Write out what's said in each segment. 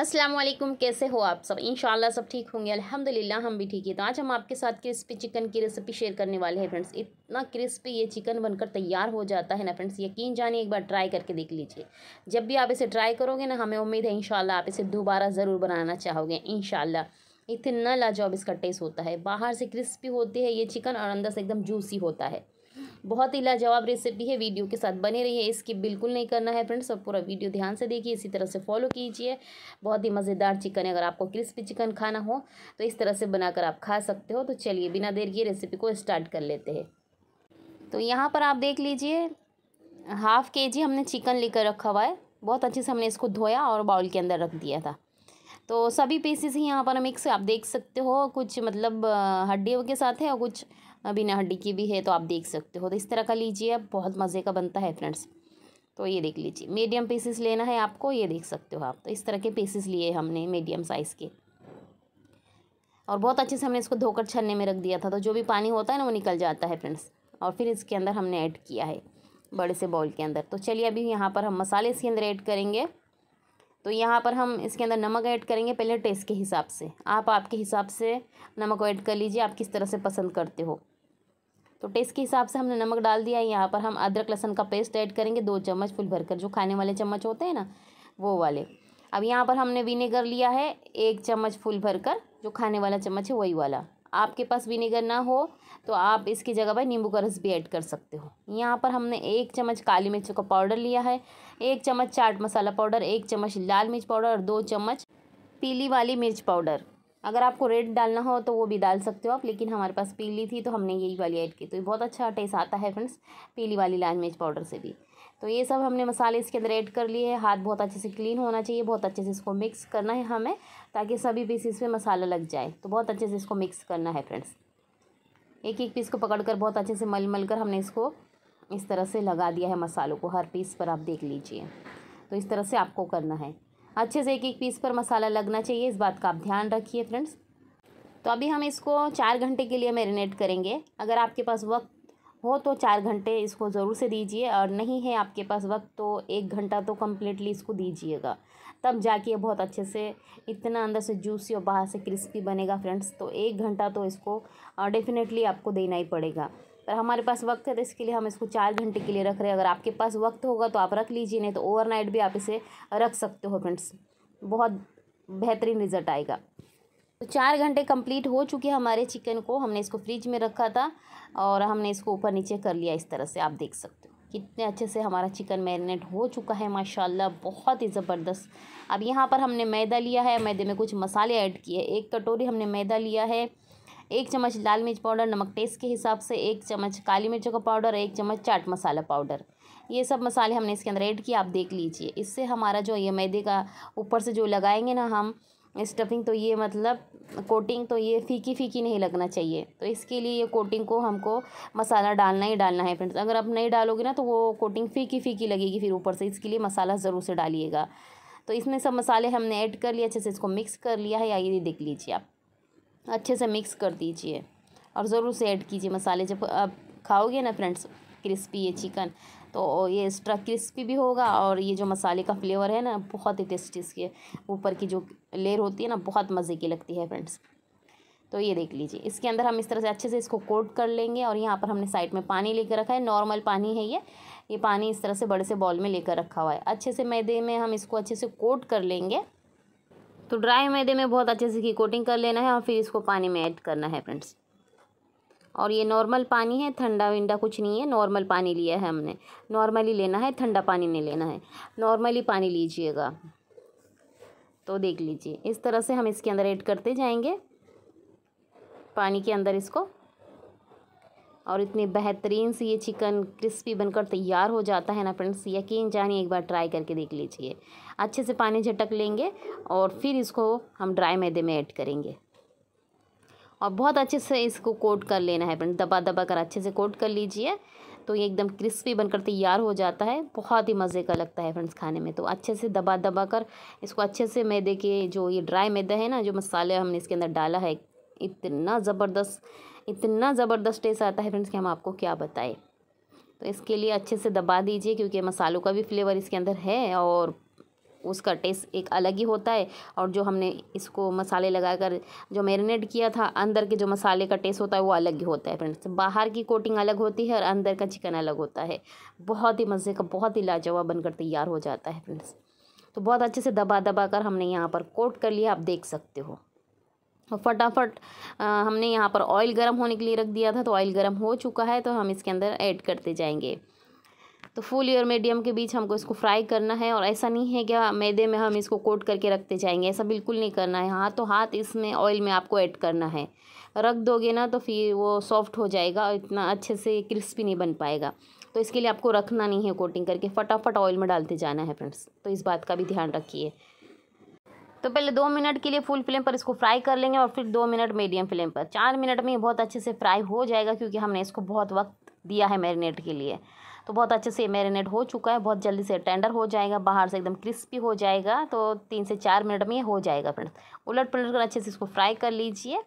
असलम कैसे हो आप सब इन सब ठीक होंगे अल्हम्दुलिल्लाह हम भी ठीक हैं तो आज हम आपके साथ क्रिस्पी चिकन की रेसिपी शेयर करने वाले हैं फ्रेंड्स इतना क्रिस्पी ये चिकन बनकर तैयार हो जाता है ना फ्रेंड्स यकीन जानिए एक बार ट्राई करके देख लीजिए जब भी आप इसे ट्राई करोगे ना हमें उम्मीद है इन आप इसे दोबारा ज़रूर बनाना चाहोगे इन इतना लाजवाब इसका टेस्ट होता है बाहर से क्रिस्पी होती है ये चिकन और अंदर से एकदम जूसी होता है बहुत ही लाजवाब रेसिपी है वीडियो के साथ बने रहिए इसकी बिल्कुल नहीं करना है फ्रेंड्स और पूरा वीडियो ध्यान से देखिए इसी तरह से फॉलो कीजिए बहुत ही मज़ेदार चिकन है अगर आपको क्रिस्पी चिकन खाना हो तो इस तरह से बनाकर आप खा सकते हो तो चलिए बिना देर के रेसिपी को स्टार्ट कर लेते हैं तो यहाँ पर आप देख लीजिए हाफ़ के जी हमने चिकन लेकर रखा हुआ है बहुत अच्छे से हमने इसको धोया और बाउल के अंदर रख दिया था तो सभी पीसेस ही यहाँ पर मिक्स आप देख सकते हो कुछ मतलब हड्डियों के साथ है और कुछ बिना हड्डी की भी है तो आप देख सकते हो तो इस तरह का लीजिए आप बहुत मज़े का बनता है फ्रेंड्स तो ये देख लीजिए मीडियम पीसेस लेना है आपको ये देख सकते हो आप तो इस तरह के पीसेस लिए हमने मीडियम साइज़ के और बहुत अच्छे से हमने इसको धोकर छन्ने में रख दिया था तो जो भी पानी होता है ना वो निकल जाता है फ्रेंड्स और फिर इसके अंदर हमने ऐड किया है बड़े से बॉल के अंदर तो चलिए अभी यहाँ पर हम मसाले इसके अंदर ऐड करेंगे तो यहाँ पर हम इसके अंदर नमक ऐड करेंगे पहले टेस्ट के हिसाब से आप आपके हिसाब से नमक ऐड कर लीजिए आप किस तरह से पसंद करते हो तो टेस्ट के हिसाब से हमने नमक डाल दिया है यहाँ पर हम अदरक लहसन का पेस्ट ऐड करेंगे दो चम्मच फुल भरकर जो खाने वाले चम्मच होते हैं ना वो वाले अब यहाँ पर हमने विनेगर लिया है एक चम्मच फुल भरकर जो खाने वाला चम्मच है वही वाला आपके पास विनेगर ना हो तो आप इसकी जगह पर नींबू का रस भी ऐड कर सकते हो यहाँ पर हमने एक चम्मच काली मिर्च का पाउडर लिया है एक चम्मच चाट मसाला पाउडर एक चम्मच लाल मिर्च पाउडर और दो चम्मच पीली वाली मिर्च पाउडर अगर आपको रेड डालना हो तो वो भी डाल सकते हो आप लेकिन हमारे पास पीली थी तो हमने यही वाली ऐड की तो बहुत अच्छा टेस्ट आता है फ्रेंड्स पीली वाली लाल मिर्च पाउडर से भी तो ये सब हमने मसाले इसके अंदर ऐड कर लिए हैं हाथ बहुत अच्छे से क्लीन होना चाहिए बहुत अच्छे से इसको मिक्स करना है हमें ताकि सभी पीसीस पर मसाला लग जाए तो बहुत अच्छे से इसको मिक्स करना है फ्रेंड्स एक एक पीस को पकड़ कर बहुत अच्छे से मल मल कर हमने इसको इस तरह से लगा दिया है मसालों को हर पीस पर आप देख लीजिए तो इस तरह से आपको करना है अच्छे से एक एक पीस पर मसाला लगना चाहिए इस बात का आप ध्यान रखिए फ्रेंड्स तो अभी हम इसको चार घंटे के लिए मैरिनेट करेंगे अगर आपके पास वक्त हो तो चार घंटे इसको ज़रूर से दीजिए और नहीं है आपके पास वक्त तो एक घंटा तो कम्प्लीटली इसको दीजिएगा तब जाके बहुत अच्छे से इतना अंदर से जूसी और बाहर से क्रिस्पी बनेगा फ्रेंड्स तो एक घंटा तो इसको डेफिनेटली आपको देना ही पड़ेगा पर हमारे पास वक्त है तो इसके लिए हम इसको चार घंटे के लिए रख रहे हैं अगर आपके पास वक्त होगा तो आप रख लीजिए नहीं तो ओवरनाइट भी आप इसे रख सकते हो फ्रेंड्स बहुत बेहतरीन रिजल्ट आएगा तो चार घंटे कंप्लीट हो चुके हमारे चिकन को हमने इसको फ्रिज में रखा था और हमने इसको ऊपर नीचे कर लिया इस तरह से आप देख सकते हो कितने अच्छे से हमारा चिकन मैरिनेट हो चुका है माशाल्लाह बहुत ही ज़बरदस्त अब यहाँ पर हमने मैदा लिया है मैदे में कुछ मसाले ऐड किए एक कटोरी हमने मैदा लिया है एक चम्मच लाल मिर्च पाउडर नमक टेस्ट के हिसाब से एक चम्मच काली मिर्चों का पाउडर एक चम्मच चाट मसाला पाउडर ये सब मसाले हमने इसके अंदर ऐड किए आप देख लीजिए इससे हमारा जो ये मैदे का ऊपर से जो लगाएंगे ना हम स्टफिंग तो ये मतलब कोटिंग तो ये फीकी फीकी नहीं लगना चाहिए तो इसके लिए ये कोटिंग को हमको मसाला डालना ही डालना है फ्रेंड्स अगर आप नहीं डालोगे ना तो वो कोटिंग फीकी फीकी लगेगी फिर ऊपर से इसके लिए मसाला ज़रूर से डालिएगा तो इसमें सब मसाले हमने ऐड कर लिए अच्छे से इसको मिक्स कर लिया है या ये देख लीजिए आप अच्छे से मिक्स कर दीजिए और ज़रूर से ऐड कीजिए मसाले जब आप खाओगे ना फ्रेंड्स क्रिस्पी ये चिकन तो ये एक्स्ट्रा क्रिस्पी भी होगा और ये जो मसाले का फ्लेवर है ना बहुत ही टेस्टी इसके ऊपर की जो लेयर होती है ना बहुत मज़े की लगती है फ्रेंड्स तो ये देख लीजिए इसके अंदर हम इस तरह से अच्छे से इसको कोट कर लेंगे और यहाँ पर हमने साइड में पानी लेकर रखा है नॉर्मल पानी है ये ये पानी इस तरह से बड़े से बॉल में लेकर रखा हुआ है अच्छे से मैदे में हम इसको अच्छे से कोट कर लेंगे तो ड्राई मैदे में बहुत अच्छे से की कोटिंग कर लेना है और फिर इसको पानी में ऐड करना है फ्रेंड्स और ये नॉर्मल पानी है ठंडा विंडा कुछ नहीं है नॉर्मल पानी लिया है हमने नॉर्मली लेना है ठंडा पानी नहीं लेना है नॉर्मली पानी लीजिएगा तो देख लीजिए इस तरह से हम इसके अंदर ऐड करते जाएंगे पानी के अंदर इसको और इतने बेहतरीन से ये चिकन क्रिस्पी बनकर तैयार हो जाता है ना फ्रेंड्स यकीन जानिए एक बार ट्राई करके देख लीजिए अच्छे से पानी झटक लेंगे और फिर इसको हम ड्राई मैदे में ऐड करेंगे और बहुत अच्छे से इसको कोट कर लेना है फ्रेंड दबा दबा कर अच्छे से कोट कर लीजिए तो ये एकदम क्रिस्पी बनकर तैयार हो जाता है बहुत ही मज़े का लगता है फ्रेंड्स खाने में तो अच्छे से दबा दबा कर इसको अच्छे से मैदे के जो ये ड्राई मैदा है ना जो मसाले हमने इसके अंदर डाला है इतना ज़बरदस्त इतना ज़बरदस्त टेस्ट आता है फ्रेंड्स कि हम आपको क्या बताएं तो इसके लिए अच्छे से दबा दीजिए क्योंकि मसालों का भी फ्लेवर इसके अंदर है और उसका टेस्ट एक अलग ही होता है और जो हमने इसको मसाले लगाकर जो मैरिनेट किया था अंदर के जो मसाले का टेस्ट होता है वो अलग ही होता है फ्रेंड्स बाहर की कोटिंग अलग होती है और अंदर का चिकन अलग होता है बहुत ही मज़े का बहुत ही लाजवाब बनकर तैयार हो जाता है फ्रेंड्स तो बहुत अच्छे से दबा दबा कर हमने यहाँ पर कोट कर लिया आप देख सकते हो फटाफट हमने यहाँ पर ऑयल गर्म होने के लिए रख दिया था तो ऑयल गर्म हो चुका है तो हम इसके अंदर ऐड करते जाएंगे तो फुल और मीडियम के बीच हमको इसको फ्राई करना है और ऐसा नहीं है कि मैदे में हम इसको कोट करके रखते जाएंगे ऐसा बिल्कुल नहीं करना है हाथ तो हाथ इसमें ऑयल में आपको ऐड करना है रख दोगे ना तो फिर वो सॉफ्ट हो जाएगा और इतना अच्छे से क्रिस्पी नहीं बन पाएगा तो इसके लिए आपको रखना नहीं है कोटिंग करके फटाफट ऑयल में डालते जाना है फ्रेंड्स तो इस बात का भी ध्यान रखिए तो पहले दो मिनट के लिए फुल फ्लेम पर इसको फ्राई कर लेंगे और फिर दो मिनट मीडियम फ्लेम पर चार मिनट में ये बहुत अच्छे से फ्राई हो जाएगा क्योंकि हमने इसको बहुत वक्त दिया है मैरिनेट के लिए तो बहुत अच्छे से मैरिनेट हो चुका है बहुत जल्दी से टेंडर हो जाएगा बाहर से एकदम क्रिस्पी हो जाएगा तो तीन से चार मिनट में ये हो जाएगा फ्रेंड्स उलट पलट कर अच्छे से इसको फ्राई कर लीजिए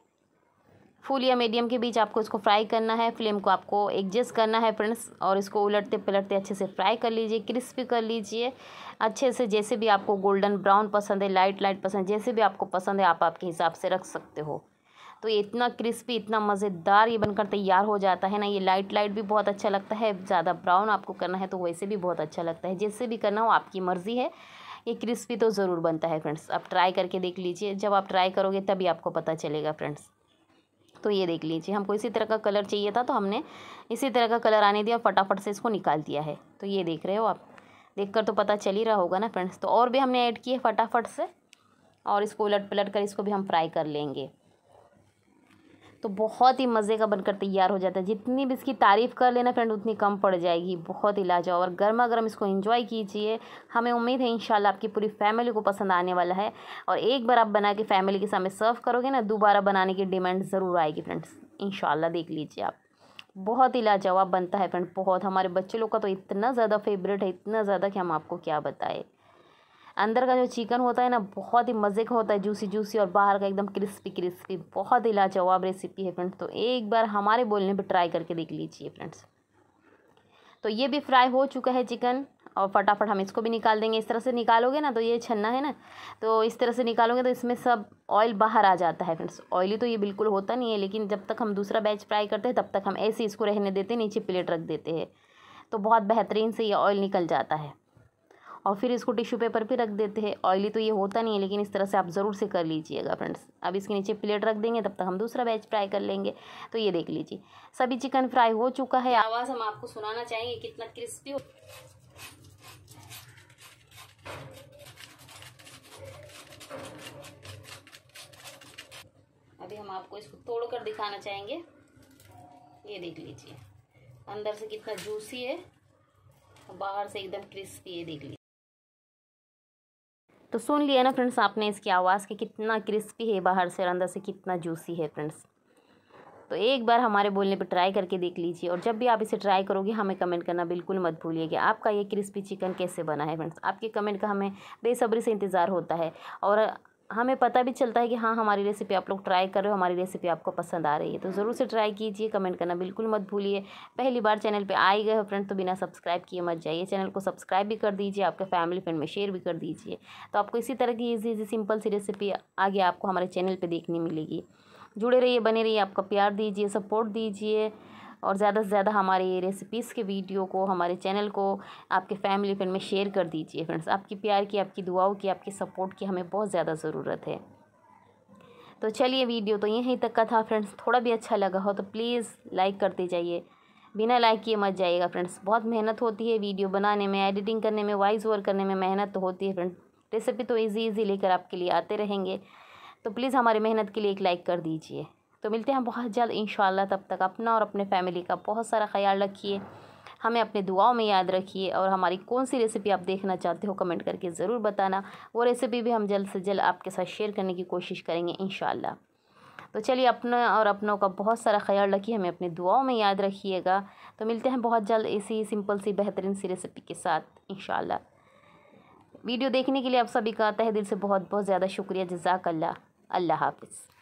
फुल या मीडियम के बीच आपको इसको फ्राई करना है फ्लेम को आपको एडजस्ट करना है फ्रेंड्स और इसको उलटते पलटते अच्छे से फ्राई कर लीजिए क्रिस्पी कर लीजिए अच्छे से जैसे भी आपको गोल्डन ब्राउन पसंद है लाइट लाइट पसंद है जैसे भी आपको पसंद है आप आपके हिसाब से रख सकते हो तो ये इतना क्रिस्पी इतना मज़ेदार ये बनकर तैयार हो जाता है ना ये लाइट लाइट भी बहुत अच्छा लगता है ज़्यादा ब्राउन आपको करना है तो वैसे भी बहुत अच्छा लगता है जैसे भी करना हो आपकी मर्ज़ी है ये क्रिस्पी तो ज़रूर बनता है फ्रेंड्स आप ट्राई करके देख लीजिए जब आप ट्राई करोगे तभी आपको पता चलेगा फ्रेंड्स तो ये देख लीजिए हमको इसी तरह का कलर चाहिए था तो हमने इसी तरह का कलर आने दिया फटाफट से इसको निकाल दिया है तो ये देख रहे हो आप देखकर तो पता चल ही रहा होगा ना फ्रेंड्स तो और भी हमने ऐड किए फटाफट से और इसको उलट पलट कर इसको भी हम फ्राई कर लेंगे तो बहुत ही मज़े का बनकर तैयार हो जाता है जितनी भी इसकी तारीफ़ कर लेना फ्रेंड उतनी कम पड़ जाएगी बहुत ही लाजवाब और गर्मा गर्म इसको इन्जॉय कीजिए हमें उम्मीद है इन आपकी पूरी फैमिली को पसंद आने वाला है और एक बार आप बना के फैमिली के सामने सर्व करोगे ना दोबारा बनाने की डिमांड ज़रूर आएगी फ्रेंड्स इन देख लीजिए आप बहुत ही लाजवाब बनता है फ्रेंड बहुत हमारे बच्चे लोग का तो इतना ज़्यादा फेवरेट है इतना ज़्यादा कि हम आपको क्या बताएं अंदर का जो चिकन होता है ना बहुत ही मज़े का होता है जूसी जूसी और बाहर का एकदम क्रिस्पी क्रिस्पी बहुत ही लाजवाब रेसिपी है फ्रेंड्स तो एक बार हमारे बोलने पर ट्राई करके देख लीजिए फ्रेंड्स तो ये भी फ्राई हो चुका है चिकन और फटाफट हम इसको भी निकाल देंगे इस तरह से निकालोगे ना तो ये छन्ना है ना तो इस तरह से निकालोगे तो इसमें सब ऑयल बाहर आ जाता है फ्रेंड्स ऑयली तो ये बिल्कुल होता नहीं है लेकिन जब तक हम दूसरा बैच फ्राई करते हैं तब तक हम ऐसे इसको रहने देते हैं नीचे प्लेट रख देते हैं तो बहुत बेहतरीन से ये ऑयल निकल जाता है और फिर इसको टिश्यू पेपर पे रख देते हैं ऑयली तो ये होता नहीं है लेकिन इस तरह से आप ज़रूर से कर लीजिएगा फ्रेंड्स अब इसके नीचे प्लेट रख देंगे तब तक हम दूसरा बैच फ्राई कर लेंगे तो ये देख लीजिए सभी चिकन फ्राई हो चुका है आवाज़ हम आपको सुनाना चाहेंगे कितना क्रिस्पी हो अभी हम आपको इसको तोड़कर दिखाना चाहेंगे ये देख लीजिए अंदर से कितना जूसी है बाहर से एकदम क्रिस्पी है देख लीजिए तो सुन लिया ना फ्रेंड्स आपने इसकी आवाज़ कि कितना क्रिस्पी है बाहर से और अंदर से कितना जूसी है फ्रेंड्स तो एक बार हमारे बोलने पर ट्राई करके देख लीजिए और जब भी आप इसे ट्राई करोगे हमें कमेंट करना बिल्कुल मत भूलिए कि आपका ये क्रिस्पी चिकन कैसे बना है फ्रेंड्स आपके कमेंट का हमें बेसब्री से इंतज़ार होता है और हमें पता भी चलता है कि हाँ हमारी रेसिपी आप लोग ट्राई कर रहे हो हमारी रेसिपी आपको पसंद आ रही है तो ज़रूर से ट्राई कीजिए कमेंट करना बिल्कुल मत भूलिए पहली बार चैनल पे आए गए हो फ्रेंड तो बिना सब्सक्राइब किए मत जाइए चैनल को सब्सक्राइब भी कर दीजिए आपके फैमिली फ्रेंड में शेयर भी कर दीजिए तो आपको इसी तरह की ईजी ईजी सिंपल सी रेसिपी आगे आपको हमारे चैनल पर देखने मिलेगी जुड़े रहिए बने रहिए आपका प्यार दीजिए सपोर्ट दीजिए और ज़्यादा से ज़्यादा हमारे रेसिपीज़ के वीडियो को हमारे चैनल को आपके फैमिली फ्रेंड में शेयर कर दीजिए फ्रेंड्स आपकी प्यार की आपकी दुआओं की आपकी सपोर्ट की हमें बहुत ज़्यादा ज़रूरत है तो चलिए वीडियो तो यहीं तक का था फ्रेंड्स थोड़ा भी अच्छा लगा हो तो प्लीज़ लाइक करते जाइए बिना लाइक किए मत जाइएगा फ्रेंड्स बहुत मेहनत होती है वीडियो बनाने में एडिटिंग करने में वॉइस ओवर करने में मेहनत तो होती है फ्रेंड्स रेसिपी तो इजी इजी लेकर आपके लिए आते रहेंगे तो प्लीज़ हमारे मेहनत के लिए एक लाइक कर दीजिए तो मिलते हैं बहुत जल्द इन तब तक अपना और अपने फैमिली का बहुत सारा ख्याल रखिए हमें अपने दुआओं में याद रखिए और हमारी कौन सी रेसिपी आप देखना चाहते हो कमेंट करके ज़रूर बताना वो रेसिपी भी हम जल्द से जल्द आपके साथ शेयर करने की कोशिश करेंगे इन तो चलिए अपने और अपनों का बहुत सारा ख्याल रखिए हमें अपनी दुआओं में याद रखिएगा तो मिलते हैं बहुत जल्द इसी सिंपल सी बेहतरीन सी रेसिपी के साथ इन वीडियो देखने के लिए आप सभी का तह दिल से बहुत बहुत ज़्यादा शुक्रिया जजाक अल्लाह अल्लाह हाफिज़